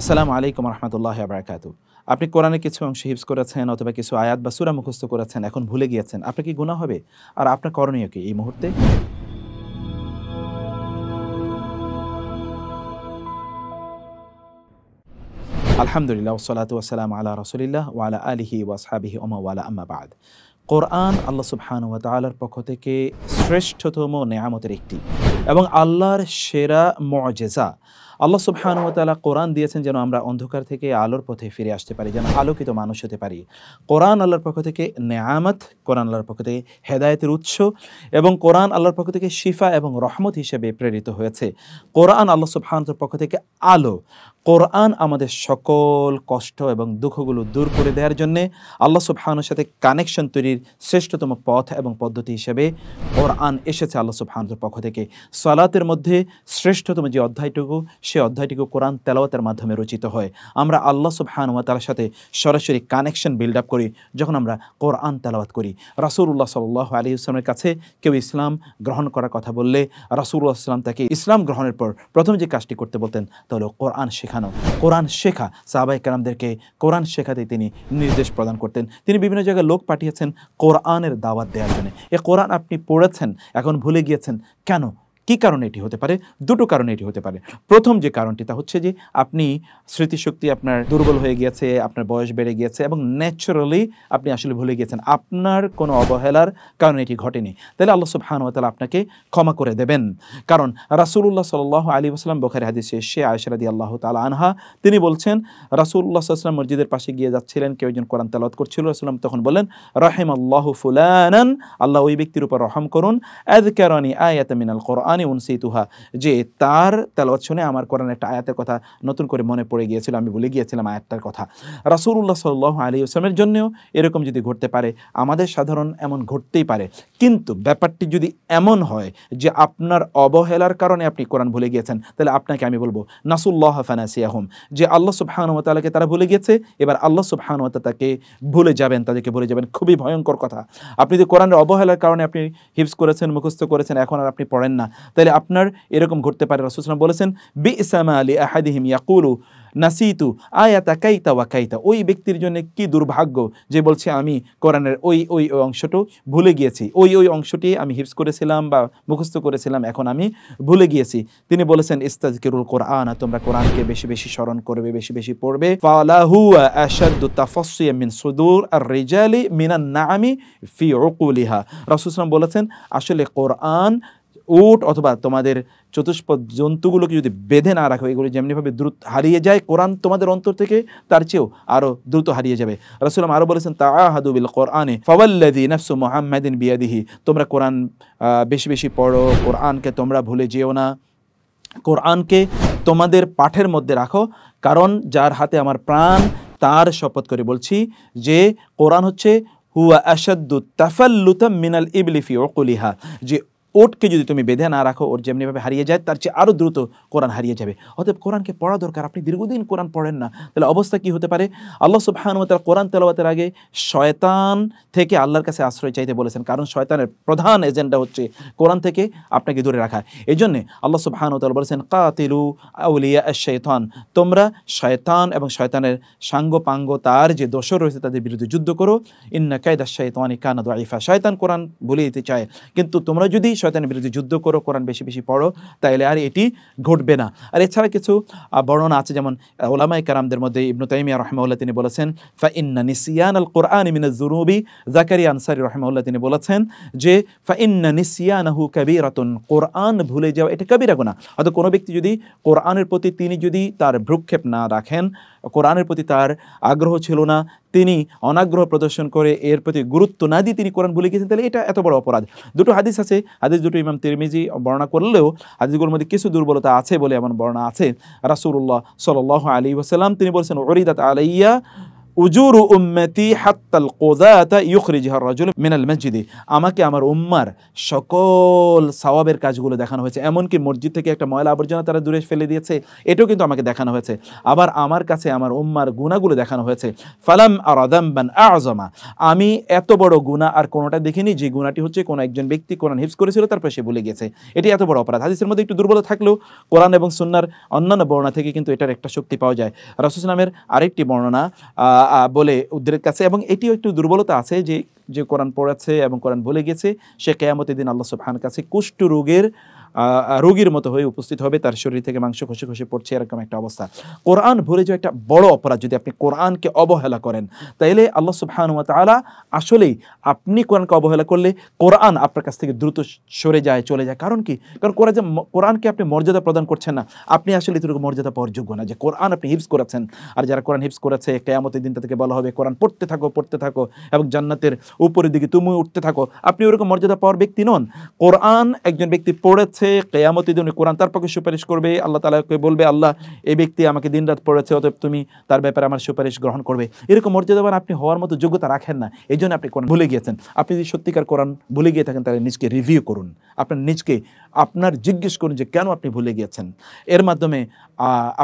আসসালামু আলাইকুম রহমতুল্লাহ আবরাকাতু আপনি কোরআনে কিছু অংশ হিপস করেছেন অথবা কিছু আয়াত বা সুরা মুখস্থ করেছেন এখন ভুলে গিয়েছেন আপনার কি গুণা হবে আর আপনার করণীয় কি এই মুহূর্তে আলহামদুলিল্লাহ ওসলাত ওসালাম আল্লাহ রসুলিল্লাহ ওয়ালা আলিহি ওমা ওয়ালা আম্মাবাদ কোরআন আল্লাহ ওয়া তালার পক্ষ থেকে শ্রেষ্ঠতম নেয়ামতের একটি এবং আল্লাহর সেরা মজেজা আল্লাহ তালা কোরআন দিয়েছেন যেন আমরা অন্ধকার থেকে আলোর পথে ফিরে আসতে পারি যেন আলোকিত মানুষ হতে পারি কোরআন আল্লাহর পক্ষ থেকে নেয়ামত কোরআন আল্লাহর পক্ষ থেকে হেদায়তের উৎস এবং কোরআন আল্লাহর পক্ষ থেকে শিফা এবং রহমত হিসেবে প্রেরিত হয়েছে কোরআন আল্লাহ সুবহানতর পক্ষ থেকে আলো কোরআন আমাদের সকল কষ্ট এবং দুঃখগুলো দূর করে দেওয়ার জন্যে আল্লাহ সুবহানুর সাথে কানেকশন তৈরির শ্রেষ্ঠতম পথ এবং পদ্ধতি হিসেবে কোরআন এসেছে আল্লাহ সুবহানুর পক্ষ থেকে সালাতের মধ্যে শ্রেষ্ঠতম যে অধ্যায়টুকু সে অধ্যায়টিকে কোরআন তেলাওয়াতের মাধ্যমে রচিত হয় আমরা আল্লাহ সুবহান ওয়া তার সাথে সরাসরি কানেকশন বিল্ড আপ করি যখন আমরা কোরআন তেলাওয়াত করি রাসুল্লাহ সাল আলী ইসলামের কাছে কেউ ইসলাম গ্রহণ করার কথা বললে রাসুল্লাহ ইসলাম তাকে ইসলাম গ্রহণের পর প্রথম যে কাজটি করতে বলতেন তা হলো কোরআন শেখানো কোরআন শেখা সাহাবাই কালামদেরকে কোরআন শেখাতে তিনি নির্দেশ প্রদান করতেন তিনি বিভিন্ন জায়গায় লোক পাঠিয়েছেন কোরআনের দাওয়াত দেওয়ার জন্য এ কোরআন আপনি পড়েছেন এখন ভুলে গিয়েছেন কেন কি কারণে এটি হতে পারে দুটো কারণে এটি হতে পারে প্রথম যে কারণটি তা হচ্ছে যে আপনি স্মৃতিশক্তি আপনার দুর্বল হয়ে গিয়েছে আপনার বয়স বেড়ে গিয়েছে এবং ন্যাচারালি আপনি আসলে ভুলে গিয়েছেন আপনার কোনো অবহেলার কারণে এটি ঘটেনি তাহলে আল্লাহ সুবাহানুতালা আপনাকে ক্ষমা করে দেবেন কারণ রাসুল্লাহ সাল আলী আসলাম বখারি হাদিসে এসে আয়সারাদি আল্লাহ তালা আনহা তিনি বলছেন রাসুল্লাহ সাল্লাম মসজিদের পাশে গিয়ে যাচ্ছিলেন কেউ একজন কোরআন তালাত করছিল রাসুল্লাম তখন বলেন রাহেম আল্লাহ ফুলান আল্লাহ ওই ব্যক্তির উপর রহম করুন আদ ক্যারনি আয়াত মিনাল কোরআন কোরআনে উনসিতুহা যে তার তেলাওয়াত শুনে আমার কোরআন একটা আয়াতের কথা নতুন করে মনে পড়ে গিয়েছিল আমি ভুলে গিয়েছিলাম আয়াতটার কথা রাসুল্লাহ সাল আলী আসলামের জন্যেও এরকম যদি ঘটতে পারে আমাদের সাধারণ এমন ঘটতেই পারে কিন্তু ব্যাপারটি যদি এমন হয় যে আপনার অবহেলার কারণে আপনি কোরআন ভুলে গিয়েছেন তাহলে আপনাকে আমি বলবো নাসুল্লাহ ফানাসিয়াহম যে আল্লাহ সুবহানুমতালাকে তারা ভুলে গেছে এবার আল্লাহ সুবহানুমতা তাকে ভুলে যাবেন তাদেরকে ভুলে যাবেন খুবই ভয়ঙ্কর কথা আপনি যদি কোরআনের অবহেলার কারণে আপনি হিপস করেছেন মুখস্থ করেছেন এখন আর আপনি পড়েন না তাহলে আপনার এরকম ঘটতে পারে রসুলাম বলেছেন বি ইসামা আলী আহাদিহিম ইয়াকুলু নাসিতু আয়াতা কাইতা ওয়া কাইতা ওই ব্যক্তির জন্য কি দুর্ভাগ্য যে বলছে আমি কোরআনের ওই ওই ওই অংশটু ভুলে গিয়েছি ওই ওই অংশটি আমি হিপস করেছিলাম বা মুখস্থ করেছিলাম এখন আমি ভুলে গিয়েছি তিনি বলেছেন ইস্তাজকিরুল কোরআন তোমরা কোরআনকে বেশি বেশি স্মরণ করবে বেশি বেশি পড়বে ফালাহুয়া আশাদু তাফসিয়া মিন সুদুর আর রিজালি মিনান নামি ফি উকুলিহা রাসুসলাম বলেছেন আসলে কোরআন উট অথবা তোমাদের চতুষ্পদ জন্তুগুলোকে যদি বেঁধে না রাখো এগুলো যেমনিভাবে দ্রুত হারিয়ে যায় কোরআন তোমাদের অন্তর থেকে তার চেয়েও আরও দ্রুত হারিয়ে যাবে রসুলাম আরও বলেছেন তা আহাদুবিল কোরআনে ফওয়াল্লাদি নফসু মোহাম্মদিন বিয়াদিহি তোমরা কোরআন বেশি বেশি পড়ো কোরআনকে তোমরা ভুলে যেও না কোরআনকে তোমাদের পাঠের মধ্যে রাখো কারণ যার হাতে আমার প্রাণ তার শপথ করে বলছি যে কোরআন হচ্ছে হুয়া আসাদু তাফাল্লুতা মিনাল ইবলিফি ওকুলিহা যে ওটকে যদি তুমি বেঁধে না রাখো ওর যেমনিভাবে হারিয়ে যায় তার চেয়ে আরও দ্রুত কোরআন হারিয়ে যাবে অতএব কোরআনকে পড়া দরকার আপনি দীর্ঘদিন কোরআন পড়েন না তাহলে অবস্থা কি হতে পারে আল্লাহ সুবাহানুমতাল কোরআন তেলাবাতের আগে শয়তান থেকে আল্লাহর কাছে আশ্রয় চাইতে বলেছেন কারণ শয়তানের প্রধান এজেন্ডা হচ্ছে কোরআন থেকে আপনাকে দূরে রাখা এই জন্যে আল্লাহ সুবাহানুতাল বলেছেন কাতিলু আউলিয়া শৈতান তোমরা শয়তান এবং শয়তানের সাঙ্গ পাঙ্গ তার যে দোষ রয়েছে তাদের বিরুদ্ধে যুদ্ধ করো ইন্না কায়দা শৈতানি কানাদ আইফা শয়তান কোরআন বলে দিতে চায় কিন্তু তোমরা যদি শয়তানের বিরুদ্ধে যুদ্ধ করো কোরআন বেশি বেশি পড়ো তাইলে আর এটি ঘটবে না আর এছাড়া কিছু বর্ণনা আছে যেমন ওলামাই কারামদের মধ্যে ইবনু তাইমিয়া রহমাউল্লাহ তিনি বলেছেন ফা ইন্না নিসিয়ান আল কোরআন ইমিন জুনুবি জাকারি আনসারি রহমাউল্লাহ তিনি বলেছেন যে ফা ইন্না কবি রতন কোরআন ভুলে যাওয়া এটা কাবিরা গোনা হয়তো কোনো ব্যক্তি যদি কোরআনের প্রতি তিনি যদি তার ভ্রুক্ষেপ না রাখেন কোরআনের প্রতি তার আগ্রহ ছিল না তিনি অনাগ্রহ প্রদর্শন করে এর প্রতি গুরুত্ব না দিয়ে তিনি কোরআন ভুলে গিয়েছেন তাহলে এটা এত বড় অপরাধ দুটো হাদিস আছে হাদিস দুটো ইমাম তিরমিজি বর্ণনা করলেও হাদিসগুলোর মধ্যে কিছু দুর্বলতা আছে বলে এমন বর্ণনা আছে রাসুল্লাহ সাল আলী ওসালাম তিনি বলছেন অরিদাত আলাইয়া উজুর উম্মতি হাত্তাল কোদাতা ইউখরিজহার রজুল মিনাল মসজিদে আমাকে আমার উম্মার সকল সওয়াবের কাজগুলো দেখানো হয়েছে এমনকি মসজিদ থেকে একটা ময়লা আবর্জনা তারা দূরে ফেলে দিয়েছে এটাও কিন্তু আমাকে দেখানো হয়েছে আবার আমার কাছে আমার উম্মার গুণাগুলো দেখানো হয়েছে ফালাম আর আদাম্বান আজমা আমি এত বড় গুণা আর কোনোটা দেখিনি যে গুণাটি হচ্ছে কোনো একজন ব্যক্তি কোরআন হিপস করেছিল তারপর সে ভুলে গেছে এটি এত বড় অপরাধ হাদিসের মধ্যে একটু দুর্বল থাকলেও কোরআন এবং সুন্নার অন্যান্য বর্ণনা থেকে কিন্তু এটার একটা শক্তি পাওয়া যায় রসুসলামের নামের আরেকটি বর্ণনা বলে উদ্রেক কাছে এবং এটিও একটু দুর্বলতা আছে যে যে কোরআন পড়াচ্ছে এবং কোরআন ভুলে গেছে সে কেয়ামতের দিন আল্লাহ সুবহান কাছে কুষ্ঠ রোগের রোগীর মতো হয়ে উপস্থিত হবে তার শরীর থেকে মাংস খসে খসে পড়ছে এরকম একটা অবস্থা কোরআন ভরে যে একটা বড় অপরাধ যদি আপনি কোরআনকে অবহেলা করেন তাইলে আল্লাহ সুবাহানুয়া আলা আসলেই আপনি কোরআনকে অবহেলা করলে কোরআন আপনার কাছ থেকে দ্রুত সরে যায় চলে যায় কারণ কি কারণ কোরআন কোরআনকে আপনি মর্যাদা প্রদান করছেন না আপনি আসলে এতটুকু মর্যাদা পাওয়ার যোগ্য না যে কোরআন আপনি হিপস করেছেন আর যারা কোরআন হিপস করেছে কেয়ামতের দিন তাদেরকে বলা হবে কোরআন পড়তে থাকো পড়তে থাকো এবং জান্নাতের উপরের দিকে তুমি উঠতে থাকো আপনি ওরকম মর্যাদা পাওয়ার ব্যক্তি নন কোরআন একজন ব্যক্তি পড়েছে পড়েছে কেয়ামতি দিন কোরআন তার পক্ষে সুপারিশ করবে আল্লাহ তালাকে বলবে আল্লাহ এই ব্যক্তি আমাকে দিন রাত পড়েছে অতএব তুমি তার ব্যাপারে আমার সুপারিশ গ্রহণ করবে এরকম মর্যাদাবান আপনি হওয়ার মতো যোগ্যতা রাখেন না এই জন্য আপনি কোরআন ভুলে গিয়েছেন আপনি যদি সত্যিকার কোরআন ভুলে গিয়ে থাকেন তাহলে নিজকে রিভিউ করুন আপনার নিজকে আপনার জিজ্ঞেস করুন যে কেন আপনি ভুলে গিয়েছেন এর মাধ্যমে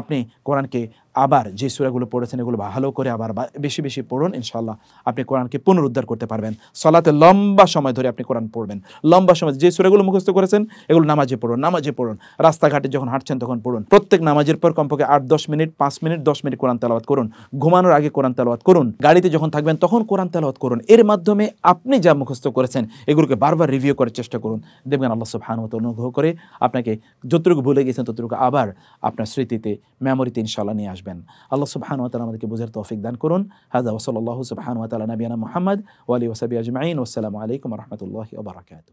আপনি কোরআনকে আবার যে সুরাগুলো পড়েছেন এগুলো ভালো করে আবার বেশি বেশি পড়ুন ইনশাল্লাহ আপনি কোরআনকে পুনরুদ্ধার করতে পারবেন সলাতে লম্বা সময় ধরে আপনি কোরআন পড়বেন লম্বা সময় যে সুরাগুলো মুখস্থ করেছেন এগুলো নামাজে পড়ুন নামাজে পড়ুন রাস্তাঘাটে যখন হাঁটছেন তখন পড়ুন প্রত্যেক নামাজের পর কমপক্ষে আট দশ মিনিট পাঁচ মিনিট দশ মিনিট কোরআন তেলাবাদ করুন ঘুমানোর আগে কোরআন তেলাবাদ করুন গাড়িতে যখন থাকবেন তখন কোরআন তেলাবাদ করুন এর মাধ্যমে আপনি যা মুখস্থ করেছেন এগুলোকে বারবার রিভিউ করার চেষ্টা করুন দেখবেন আল্লাহ সব মতো অনুগ্রহ সংগ্রহ করে আপনাকে যতটুকু ভুলে গেছেন ততটুকু আবার আপনার স্মৃতিতে মেমোরিতে ইনশাল্লাহ নিয়ে আসবেন আল্লাহ সুবাহানু তালা আমাদেরকে বোঝার তৌফিক দান করুন হাজা ওসল আল্লাহ সুবাহানু তালা নবিয়ানা মোহাম্মদ ওয়ালি ওসাবি আজমাইন ওসালামু আলাইকুম রহমতুল্লাহ ওবরাকাতু